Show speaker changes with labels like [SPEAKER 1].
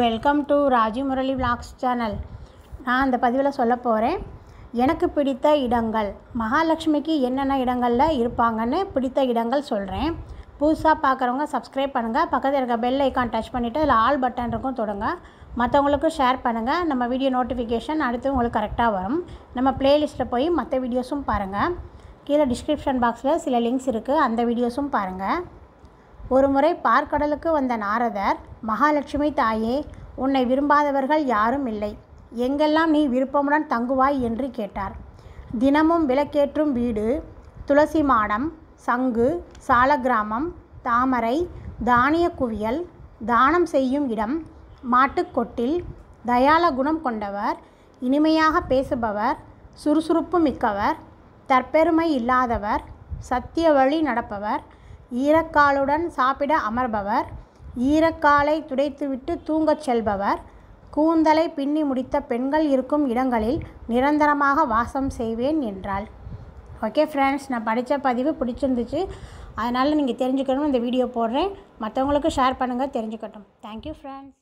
[SPEAKER 1] welcome to Raji Murali vlogs channel நான் அந்த பதிவில் சொல்ல போகிறேன் எனக்கு பிடித்த இடங்கள் மகாலட்சுமிக்கு என்னென்ன இடங்களில் இருப்பாங்கன்னு பிடித்த இடங்கள் சொல்கிறேன் புதுசாக பார்க்குறவங்க சப்ஸ்கிரைப் பண்ணுங்கள் பக்கத்தில் இருக்க பெல் ஐக்கான் டச் பண்ணிவிட்டு அதில் ஆல் பட்டன் இருக்கும் தொடங்க மற்றவங்களுக்கும் ஷேர் பண்ணுங்கள் நம்ம வீடியோ நோட்டிஃபிகேஷன் அடுத்து உங்களுக்கு கரெக்டாக வரும் நம்ம ப்ளேலிஸ்ட்டில் போய் மற்ற வீடியோஸும் பாருங்கள் கீழே டிஸ்கிரிப்ஷன் பாக்ஸில் சில லிங்க்ஸ் இருக்குது அந்த வீடியோஸும் பாருங்கள் ஒருமுறை பார்க்கடலுக்கு வந்த நாரதர் மகாலட்சுமி தாயே உன்னை விரும்பாதவர்கள் யாரும் இல்லை எங்கெல்லாம் நீ விருப்பமுடன் தங்குவாய் என்று கேட்டார் தினமும் விளக்கேற்றும் வீடு துளசி மாடம் சங்கு கிராமம் தாமரை தானிய குவியல் தானம் செய்யும் இடம் மாட்டுக்கொட்டில் தயால குணம் கொண்டவர் இனிமையாக பேசுபவர் சுறுசுறுப்பு மிக்கவர் தற்பெருமை இல்லாதவர் சத்திய வழி நடப்பவர் ஈரக்காலுடன் சாப்பிட அமர்பவர் ஈரக்காலை துடைத்துவிட்டு தூங்கச் செல்பவர் கூந்தலை பின்னி முடித்த பெண்கள் இருக்கும் இடங்களில் நிரந்தரமாக வாசம் செய்வேன் என்றாள் ஓகே ஃப்ரெண்ட்ஸ் நான் படித்த பதிவு பிடிச்சிருந்துச்சு அதனால் நீங்கள் தெரிஞ்சுக்கணும் இந்த வீடியோ போடுறேன் மற்றவங்களுக்கு ஷேர் பண்ணுங்கள் தெரிஞ்சுக்கட்டும் தேங்க்யூ ஃப்ரெண்ட்ஸ்